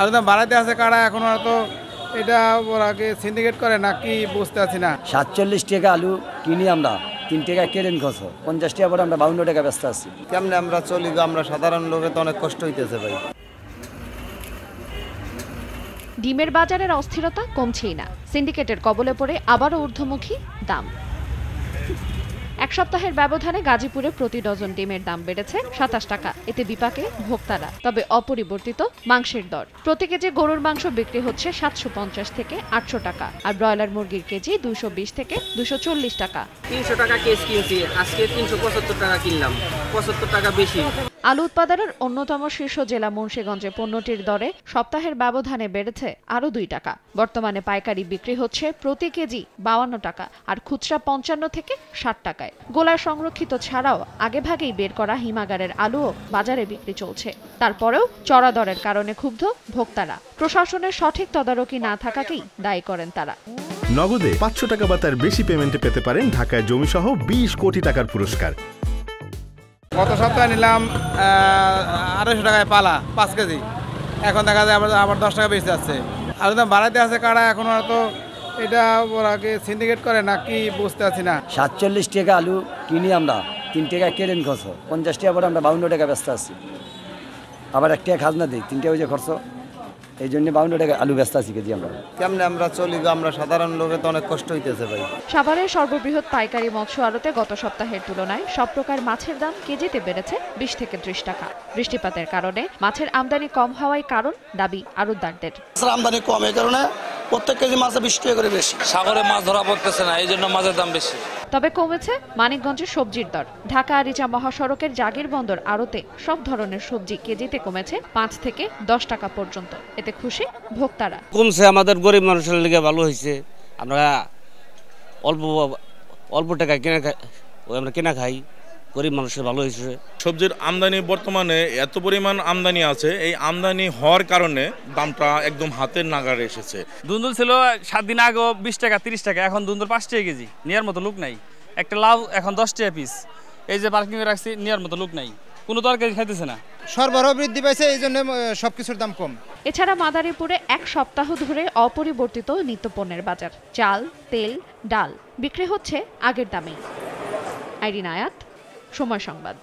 আলাদা বাড়াইতে আছে কারা এখন তো এটা ওরা সিন্ডিকেট করে না কি বুঝতে আছি না সাতচল্লিশ টাকা আলু কিনি আমরা তিন টাকা কেরেন খস পঞ্চাশ টাকা পরে আমরা বাউন্ন টাকা ব্যস্ত আছি কেমনে আমরা চলি আমরা সাধারণ লোকে তো অনেক কষ্ট হইতেছে ভাই ডিমের বাজারের অস্থিরতা কমছেই না সিন্ডিকেটের কবলে পড়ে আবারও ঊর্ধ্বমুখী দাম এক সপ্তাহের ব্যবধানে গাজীপুরে প্রতি ডজন ডিমের দাম বেড়েছে সাতাশ টাকা এতে বিপাকে ভোক্তারা তবে অপরিবর্তিত মাংসের দর প্রতি কেজি গরুর মাংস বিক্রি হচ্ছে সাতশো পঞ্চাশ থেকে আটশো টাকা আর ব্রয়লার মুরগির কেজি দুশো বিশ থেকে দুশো চল্লিশ টাকা তিনশো টাকা কেজি কিনছি আজকে তিনশো পঁচাত্তর টাকা কিনলাম পঁচাত্তর টাকা বেশি আলু উৎপাদনের অন্যতম শীর্ষ জেলা মুন্সীগঞ্জে পণ্যটির দরে সপ্তাহের ব্যবধানে বেড়েছে আরও দুই টাকা বর্তমানে পাইকারি বিক্রি হচ্ছে প্রতি কেজি বাউান্ন টাকা আর খুচরা পঞ্চান্ন থেকে ষাট টাকায় গোলায় সংরক্ষিত ছাড়াও আগেভাগেই বের করা হিমাগারের আলুও বাজারে বিক্রি চলছে তারপরেও চড়া দরের কারণে ক্ষুব্ধ ভোক্তারা প্রশাসনের সঠিক তদারকি না থাকাকেই দায়ী করেন তারা নগদে পাঁচশো টাকা বা তার বেশি পেমেন্টে পেতে পারেন ঢাকায় জমিসহ বিশ কোটি টাকার পুরস্কার গত সপ্তাহে নিলাম আড়াইশো টাকায় পালা পাঁচ কেজি এখন দেখা যায় আবার আবার দশ টাকা বেশি যাচ্ছে আর দাম বাড়াইতে আছে কারা এখন হয়তো এটা ওরা কি সিন্ডিকেট করে না কি বুঝতে পারছি না সাতচল্লিশ টাকা আলু কিনি আমরা তিন টাকা কেরেন খরচ পঞ্চাশ টাকা পরে আমরা বাউন্ন টাকা ব্যস্ত আছি আবার এক টাকা খাজনা দিই তিন টাকা ওই যে খরচ এই জন্য বাউন্ন আলু ব্যস্ত আছি কেজি আমরা কেমনে আমরা চলি আমরা সাধারণ লোকে তো অনেক কষ্ট হইতেছে ভাই সাভারের সর্ববৃহৎ পাইকারি মৎস্য আড়তে গত সপ্তাহের তুলনায় সব প্রকার মাছের দাম কেজিতে বেড়েছে বিশ থেকে ত্রিশ টাকা বৃষ্টিপাতের কারণে মাছের আমদানি কম হওয়ায় কারণ দাবি আড়তদারদের আমদানি কম এই কারণে প্রত্যেক কেজি মাছে বিশ টাকা করে বেশি সাগরে মাছ ধরা পড়তেছে না এই জন্য মাছের দাম বেশি তবে কমেছে মানিকগঞ্জের সবজির দর ঢাকা আরিচা মহাসড়কের জাগির বন্দর আড়তে সব ধরনের সবজি কেজিতে কমেছে পাঁচ থেকে দশ টাকা পর্যন্ত এতে খুশি ভোক্তারা কমছে আমাদের গরিব মানুষের লিগে ভালো হয়েছে আমরা অল্প অল্প টাকা কেনা ওই আমরা কেনা খাই গরিব মানুষের ভালো হয়েছে সবজির আমদানি বর্তমানে এত পরিমাণ আমদানি আছে এই আমদানি হওয়ার কারণে দামটা একদম হাতের নাগারে এসেছে দুন্দুল ছিল সাত দিন আগেও বিশ টাকা তিরিশ টাকা এখন দুন্দুল পাঁচ টাকা কেজি নেওয়ার মতো লোক নাই একটা লাউ এখন দশ টাকা পিস এই যে এ রাখছি নেওয়ার মতো লোক নাই কোনো তরকারি খাইতেছে না সরবরাহ বৃদ্ধি পাইছে এই জন্য সবকিছুর দাম কম এছাড়া মাদারীপুরে এক সপ্তাহ ধরে অপরিবর্তিত নিত্যপণ্যের বাজার চাল তেল ডাল বিক্রি হচ্ছে আগের দামেই আইরিন আয়াত সময় সংবাদ